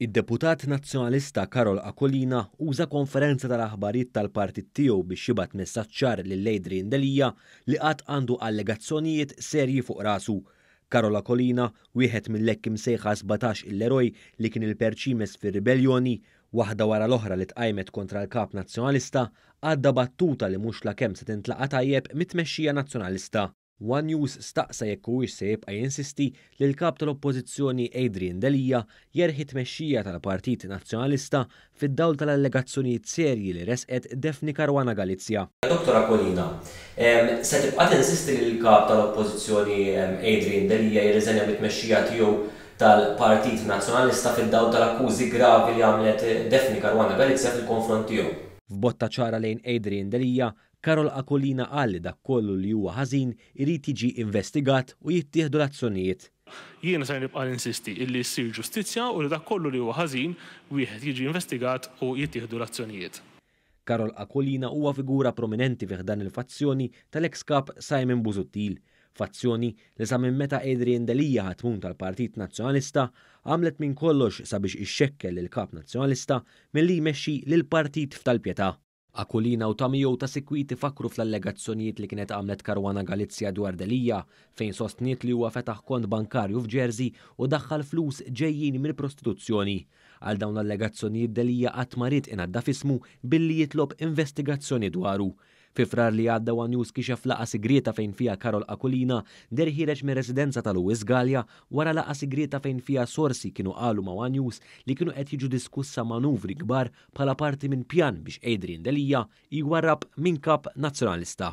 Id-deputat nazzjonalista Karol Akolina uża konferenza tal-aħbarijiet tal-partit tiegħu biex jibgħat messaċċar lil Lejdri Indelija li qatt għandu allegazzjonijiet serji fuq rasu. Karol Akolina wieħed mill-lekk imsejħa 17 il-eroj li kien il-perċimes fir ribeljoni waħda wara l-oħra li tqajmet kontra l-kap nazzjonalista, għadda battuta li mhux la kemm se tintlaqa tajjeb mit-tmexxija nazzjonalista. One News staqsa jekk huwiex se għaj jinsisti li l-kap tal-Oppożizzjoni Adrian Delija jerħi tmexxija tal-Partit Nazzjonalista fid-dawl tal-allegazzjonijiet serji li resqet Defni Karwana Galizja. Dr. Akolina, se tibqa' insisti li l-kap tal-Oppożizzjoni Adrian Delija jirriżenja bit mexxija tiegħu tal-Partit Nazzjonalista fid-dawl tal-akkużi gravi li għamlet Defni Karwana Galizja fil-konfront tiegħu. F'botta ċara lejn Adrian Delija, Karol Akolina qal dak kollu li huwa ħażin irid jiġi investigat u jittieħdu l-azzjonijiet jiena se nibqa' insisti illi ssir ġustizzja u li dak kollu li huwa ħażin wieħed jiġi investigat u jittieħdu l-azzjonijiet. Karol Akolina huwa figura prominenti fih dan il-fazzjoni tal-ex kap Simon Buzuttil fazzjoni li sa minn meta Adrian Delija ħatmun tal-Partit Nazzjonalista għamlet minn kollox sabiex ixxekkel il-Kap Nazzjonalista milli jmexxi lil partit f'tal-pjetà. Akulina u Tamijow ta' sikwiti fakru fl-allegazzjonijiet li kienet għamlet Karwana Galizja dwar Delija fejn sostniet li huwa fetaħ kont bankarju f'Ġerzi u daħħal flus ġejjin mill prostituzzjoni Għal dawn l allegazzjonijiet Delija qatt marit inadda fismu billi jitlob investigazzjoni dwaru. Fi frar li għadda One News kixef laqa sigrieta fejn fija Karol Akulina der ħireġ minn residenza tal Louis Gallia wara laqa sigrieta fejn fija sorsi kienu għalu ma' One News li kienu qed jiġu diskussa manuvri kbar bħala parti minn pjan biex Adrian Delija jgwarrab minn kap nazzjonalista.